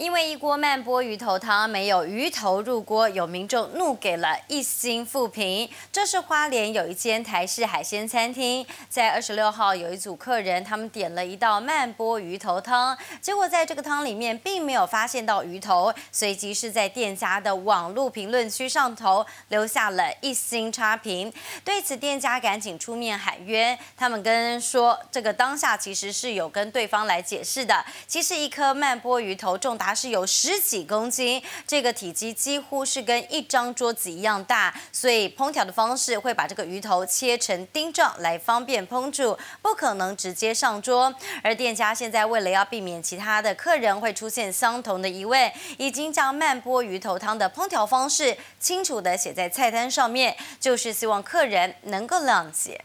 因为一锅慢波鱼头汤没有鱼头入锅，有民众怒给了一星负评。这是花莲有一间台式海鲜餐厅，在二十六号有一组客人，他们点了一道慢波鱼头汤，结果在这个汤里面并没有发现到鱼头，随即是在店家的网络评论区上头留下了一星差评。对此，店家赶紧出面喊冤，他们跟说这个当下其实是有跟对方来解释的，其实一颗慢波鱼头重达。是有十几公斤，这个体积几乎是跟一张桌子一样大，所以烹调的方式会把这个鱼头切成丁状来方便烹煮，不可能直接上桌。而店家现在为了要避免其他的客人会出现相同的疑问，已经将慢波鱼头汤的烹调方式清楚的写在菜单上面，就是希望客人能够谅解。